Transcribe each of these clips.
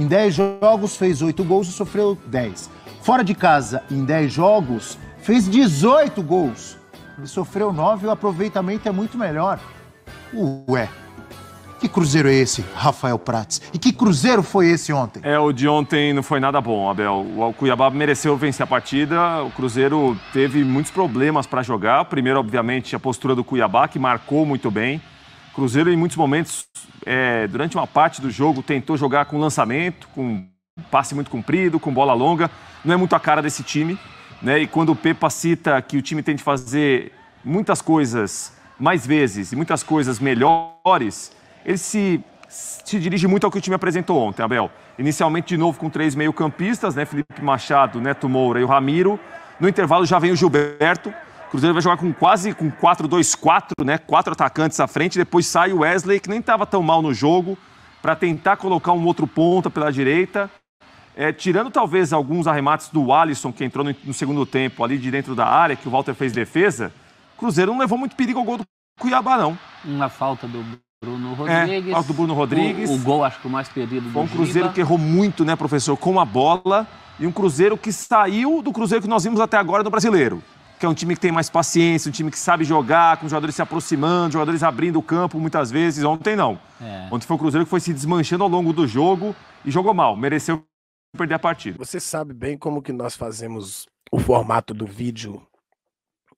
Em 10 jogos fez 8 gols e sofreu 10. Fora de casa, em 10 jogos, fez 18 gols e sofreu 9. O aproveitamento é muito melhor. Ué, que cruzeiro é esse, Rafael Prates? E que cruzeiro foi esse ontem? É, o de ontem não foi nada bom, Abel. O Cuiabá mereceu vencer a partida. O Cruzeiro teve muitos problemas para jogar. Primeiro, obviamente, a postura do Cuiabá, que marcou muito bem. Cruzeiro, em muitos momentos, é, durante uma parte do jogo, tentou jogar com lançamento, com passe muito comprido, com bola longa. Não é muito a cara desse time. Né? E quando o Pepa cita que o time tem de fazer muitas coisas mais vezes e muitas coisas melhores, ele se, se dirige muito ao que o time apresentou ontem, Abel. Inicialmente, de novo, com três meio-campistas, né? Felipe Machado, Neto Moura e o Ramiro. No intervalo já vem o Gilberto Cruzeiro vai jogar com quase com 4-2-4, né? Quatro atacantes à frente. Depois sai o Wesley, que nem estava tão mal no jogo, para tentar colocar um outro ponta pela direita. É, tirando talvez alguns arremates do Alisson, que entrou no, no, segundo tempo ali de dentro da área, que o Walter fez defesa, Cruzeiro não levou muito perigo ao gol do Cuiabá, não. Uma falta do Bruno é, Rodrigues. É, falta do Bruno Rodrigues. O, o, gol, acho que o mais perdido do Foi um Cruzeiro Giba. que errou muito, né, professor, com a bola. E um Cruzeiro que saiu do Cruzeiro que nós vimos até agora no Brasileiro que é um time que tem mais paciência, um time que sabe jogar, com jogadores se aproximando, jogadores abrindo o campo muitas vezes. Ontem não. É. Ontem foi o Cruzeiro que foi se desmanchando ao longo do jogo e jogou mal, mereceu perder a partida. Você sabe bem como que nós fazemos o formato do vídeo,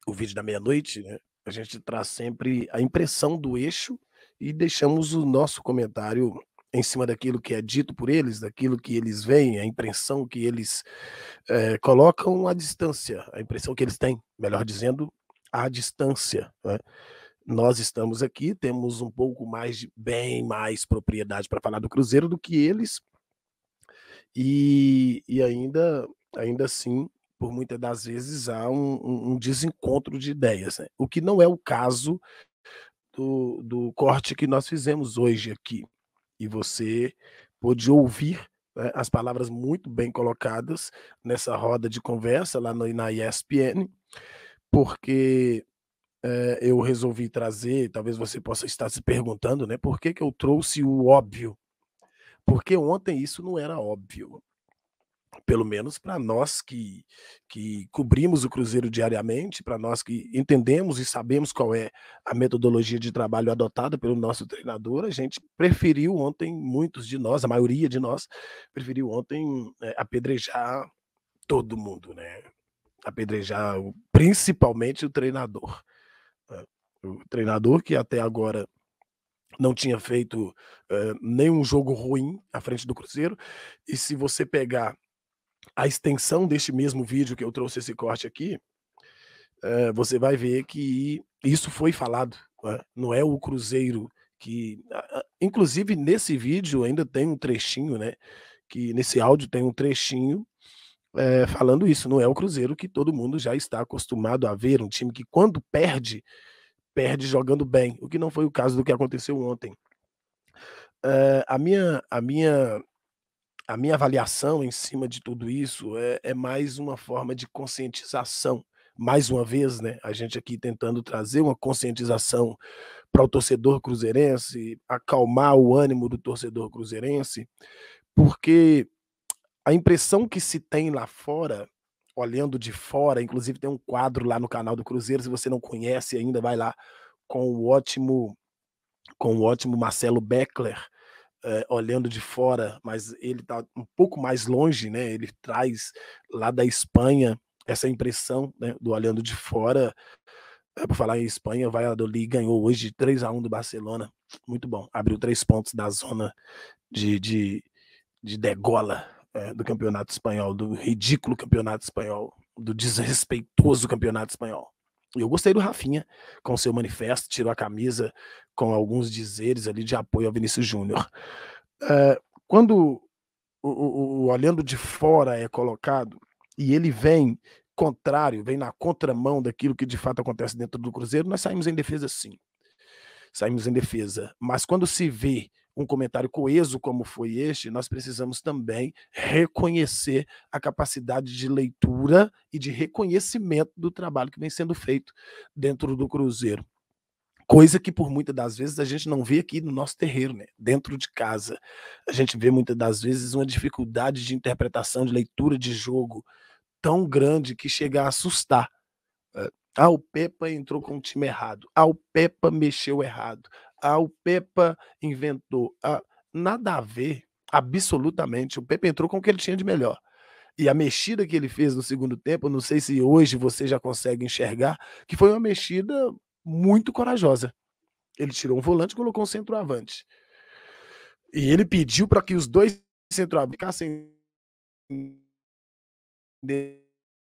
o vídeo da meia-noite, né? A gente traz sempre a impressão do eixo e deixamos o nosso comentário em cima daquilo que é dito por eles, daquilo que eles veem, a impressão que eles é, colocam à distância, a impressão que eles têm, melhor dizendo, à distância. Né? Nós estamos aqui, temos um pouco mais, de, bem mais propriedade para falar do Cruzeiro do que eles, e, e ainda, ainda assim, por muitas das vezes, há um, um desencontro de ideias, né? o que não é o caso do, do corte que nós fizemos hoje aqui e você pôde ouvir né, as palavras muito bem colocadas nessa roda de conversa lá no, na ESPN, porque é, eu resolvi trazer, talvez você possa estar se perguntando, né, por que, que eu trouxe o óbvio? Porque ontem isso não era óbvio pelo menos para nós que, que cobrimos o Cruzeiro diariamente, para nós que entendemos e sabemos qual é a metodologia de trabalho adotada pelo nosso treinador, a gente preferiu ontem, muitos de nós, a maioria de nós, preferiu ontem é, apedrejar todo mundo, né? Apedrejar o, principalmente o treinador. Né? O treinador que até agora não tinha feito uh, nenhum jogo ruim à frente do Cruzeiro. E se você pegar a extensão deste mesmo vídeo que eu trouxe esse corte aqui, eh, você vai ver que isso foi falado. Né? Não é o Cruzeiro que. inclusive, nesse vídeo ainda tem um trechinho, né? Que nesse áudio tem um trechinho é, falando isso. Não é o Cruzeiro que todo mundo já está acostumado a ver, um time que quando perde, perde jogando bem, o que não foi o caso do que aconteceu ontem. É, a, minha, a minha a minha avaliação em cima de tudo isso é, é, mais uma forma de conscientização. Mais uma vez, né, a gente aqui tentando trazer uma conscientização para o torcedor cruzeirense, acalmar o ânimo do torcedor cruzeirense, porque a impressão que se tem lá fora, olhando de fora, inclusive tem um quadro lá no canal do Cruzeiro, se você não conhece ainda, vai lá com o ótimo com o ótimo Marcelo Beckler, é, olhando de fora, mas ele está um pouco mais longe, né? Ele traz lá da Espanha essa impressão né, do olhando de fora. É, por falar em Espanha, o Valladolid ganhou hoje 3 a 1 do Barcelona. Muito bom. Abriu três pontos da zona de, de, de degola é, do campeonato espanhol, do ridículo campeonato espanhol, do desrespeitoso campeonato espanhol eu gostei do Rafinha com seu manifesto, tirou a camisa com alguns dizeres ali de apoio ao Vinícius Júnior. Eh, quando o, o, o, olhando de fora é colocado e ele vem contrário, vem na contramão daquilo que de fato acontece dentro do Cruzeiro, nós saímos em defesa sim. Saímos em defesa. Mas quando se vê um comentário coeso como foi este, nós precisamos também reconhecer a capacidade de leitura e de reconhecimento do trabalho que vem sendo feito dentro do Cruzeiro. Coisa que por muitas das vezes a gente não vê aqui no nosso terreiro, né? dentro de casa. A gente vê muitas das vezes uma dificuldade de interpretação, de leitura de jogo tão grande que chega a assustar. Ah, ah o Pepa entrou com o time errado. Ah, o Pepa mexeu errado. Ah, o Pepa inventou. Ah, nada a ver, absolutamente. O Pepa entrou com o que ele tinha de melhor. E a mexida que ele fez no segundo tempo, não sei se hoje você já consegue enxergar, que foi uma mexida muito corajosa. Ele tirou um volante e colocou um centroavante. E ele pediu para que os dois centroavantes ficassem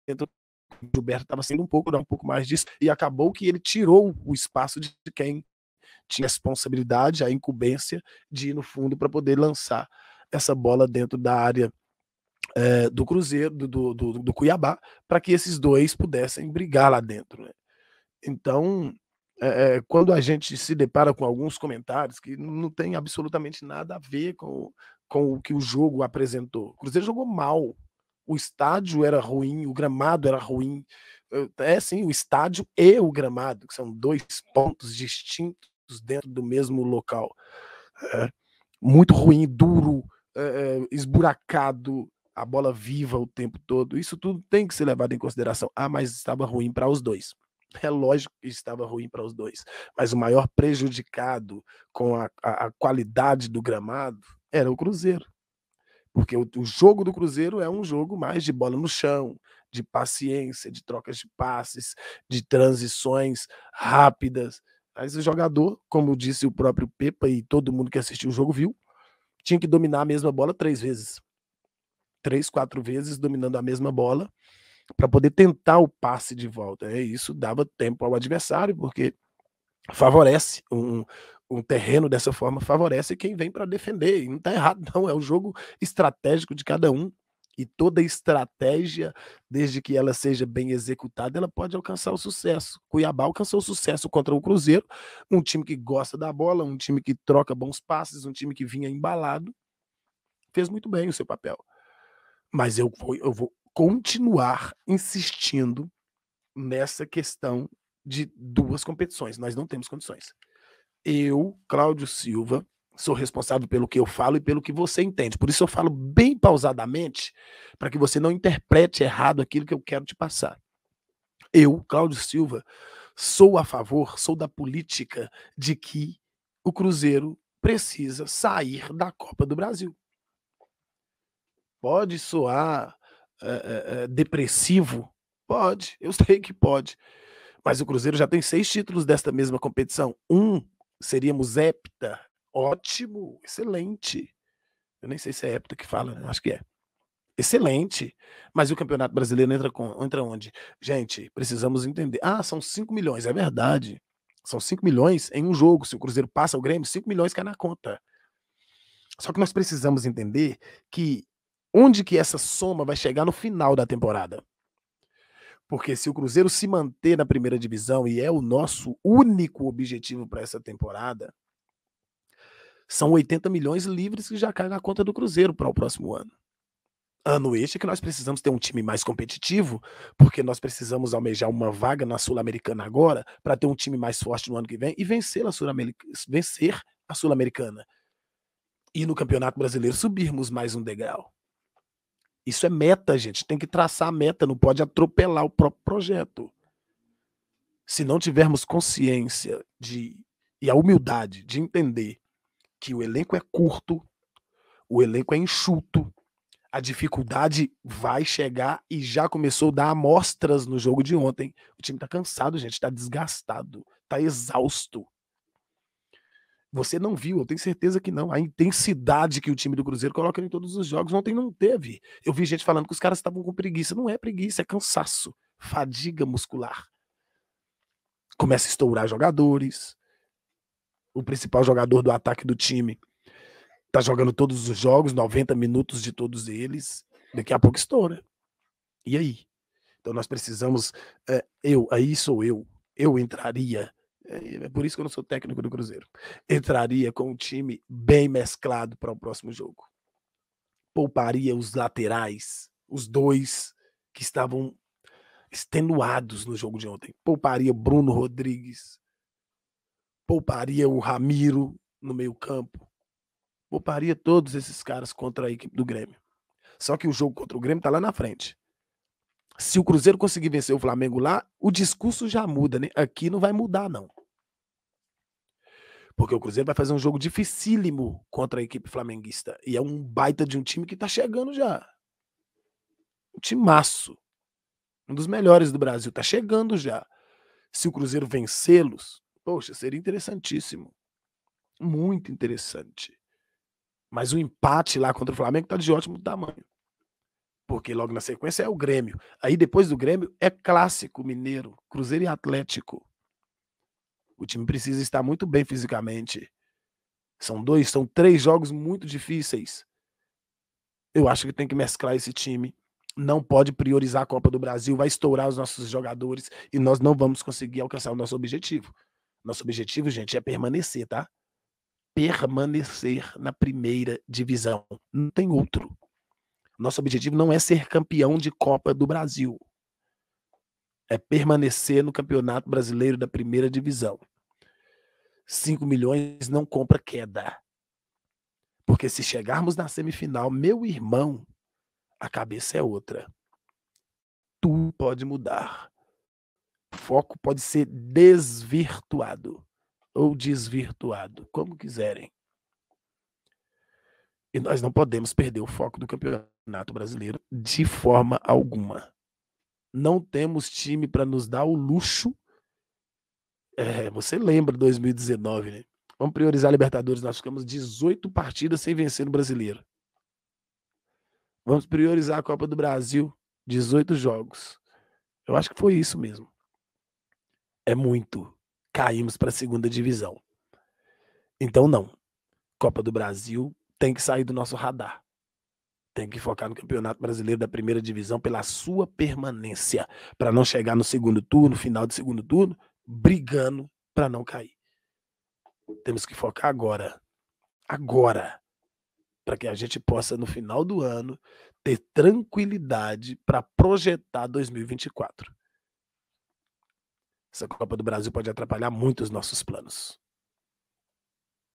dentro Gilberto estava sendo um pouco, um pouco mais disso, e acabou que ele tirou o espaço de quem tinha a responsabilidade, a incumbência de ir no fundo para poder lançar essa bola dentro da área é, do Cruzeiro, do, do, do, Cuiabá, para que esses dois pudessem brigar lá dentro. Né? Então, é, é quando a gente se depara com alguns comentários que não tem absolutamente nada a ver com, com o que o jogo apresentou, o Cruzeiro jogou mal. O estádio era ruim, o gramado era ruim. Eh, é sim, o estádio e o gramado, que são dois pontos distintos dentro do mesmo local. É, muito ruim, duro, é, é, esburacado, a bola viva o tempo todo. Isso tudo tem que ser levado em consideração. Ah, mas estava ruim para os dois. É lógico que estava ruim para os dois, mas o maior prejudicado com a, a, a qualidade do gramado era o Cruzeiro. Porque o, o, jogo do Cruzeiro é um jogo mais de bola no chão, de paciência, de trocas de passes, de transições rápidas. Mas o jogador, como disse o próprio Pepa e todo mundo que assistiu o jogo viu, tinha que dominar a mesma bola três vezes. Três, quatro vezes dominando a mesma bola para poder tentar o passe de volta. É isso, dava tempo ao adversário, porque favorece um, um terreno dessa forma, favorece quem vem para defender. E não está errado, não. É o jogo estratégico de cada um. E toda estratégia, desde que ela seja bem executada, ela pode alcançar o sucesso. Cuiabá alcançou o sucesso contra o Cruzeiro, um time que gosta da bola, um time que troca bons passes, um time que vinha embalado. Fez muito bem o seu papel. Mas eu vou, eu vou continuar insistindo nessa questão de duas competições. Nós não temos condições. Eu, Cláudio Silva, sou responsável pelo que eu falo e pelo que você entende. Por isso eu falo bem pausadamente, para que você não interprete errado aquilo que eu quero te passar. Eu, Cláudio Silva, sou a favor, sou da política de que o Cruzeiro precisa sair da Copa do Brasil. Pode soar é, é, depressivo? Pode, eu sei que pode. Mas o Cruzeiro já tem seis títulos desta mesma competição. Um seríamos hepta, Ótimo, excelente. Eu nem sei se é época que fala, né? acho que é. Excelente. Mas o Campeonato Brasileiro entra, com, entra onde? Gente, precisamos entender. Ah, são 5 milhões, é verdade. São 5 milhões em um jogo. Se o Cruzeiro passa o Grêmio, 5 milhões cai na conta. Só que nós precisamos entender que onde que essa soma vai chegar no final da temporada. Porque se o Cruzeiro se manter na primeira divisão e é o nosso único objetivo para essa temporada, são 80 milhões livres que já caem na conta do Cruzeiro para o próximo ano. Ano este que nós precisamos ter um time mais competitivo, porque nós precisamos almejar uma vaga na Sul-Americana agora para ter um time mais forte no ano que vem e vencer a Sul-Americana. Sul e no Campeonato Brasileiro subirmos mais um degrau. Isso é meta, gente. Tem que traçar a meta, não pode atropelar o próprio projeto. Se não tivermos consciência de e a humildade de entender que o elenco é curto, o elenco é enxuto, a dificuldade vai chegar e já começou a dar amostras no jogo de ontem. O time tá cansado, gente, tá desgastado, tá exausto. Você não viu, eu tenho certeza que não. A intensidade que o time do Cruzeiro coloca em todos os jogos ontem não teve. Eu vi gente falando que os caras estavam com preguiça. Não é preguiça, é cansaço, fadiga muscular. Começa a estourar jogadores, o principal jogador do ataque do time, tá jogando todos os jogos, 90 minutos de todos eles, daqui a pouco estoura. E aí? Então nós precisamos, é, eu, aí sou eu, eu entraria, é, é por isso que eu não sou técnico do Cruzeiro, entraria com um time bem mesclado para o próximo jogo. Pouparia os laterais, os dois que estavam extenuados no jogo de ontem. Pouparia Bruno Rodrigues, pouparia o Ramiro no meio-campo. Pouparia todos esses caras contra a equipe do Grêmio. Só que o jogo contra o Grêmio tá lá na frente. Se o Cruzeiro conseguir vencer o Flamengo lá, o discurso já muda, né? Aqui não vai mudar, não. Porque o Cruzeiro vai fazer um jogo dificílimo contra a equipe flamenguista. E é um baita de um time que tá chegando já. Um timaço. Um dos melhores do Brasil. Tá chegando já. Se o Cruzeiro vencê-los, Poxa, seria interessantíssimo. Muito interessante. Mas o empate lá contra o Flamengo está de ótimo tamanho. Porque logo na sequência é o Grêmio. Aí depois do Grêmio é clássico mineiro, Cruzeiro e Atlético. O time precisa estar muito bem fisicamente. São dois, são três jogos muito difíceis. Eu acho que tem que mesclar esse time. Não pode priorizar a Copa do Brasil, vai estourar os nossos jogadores e nós não vamos conseguir alcançar o nosso objetivo. Nosso objetivo, gente, é permanecer, tá? Permanecer na primeira divisão. Não tem outro. Nosso objetivo não é ser campeão de Copa do Brasil. É permanecer no Campeonato Brasileiro da primeira divisão. 5 milhões não compra queda. Porque se chegarmos na semifinal, meu irmão, a cabeça é outra. Tudo pode mudar foco pode ser desvirtuado ou desvirtuado, como quiserem. E nós não podemos perder o foco do Campeonato Brasileiro de forma alguma. Não temos time para nos dar o luxo. É, você lembra 2019, né? Vamos priorizar a Libertadores. Nós ficamos 18 partidas sem vencer no Brasileiro. Vamos priorizar a Copa do Brasil, 18 jogos. Eu acho que foi isso mesmo é muito. Caímos para a segunda divisão. Então, não. Copa do Brasil tem que sair do nosso radar. Tem que focar no Campeonato Brasileiro da primeira divisão pela sua permanência, para não chegar no segundo turno, final do segundo turno, brigando para não cair. Temos que focar agora. Agora. Para que a gente possa, no final do ano, ter tranquilidade para projetar 2024. Essa Copa do Brasil pode atrapalhar muito os nossos planos.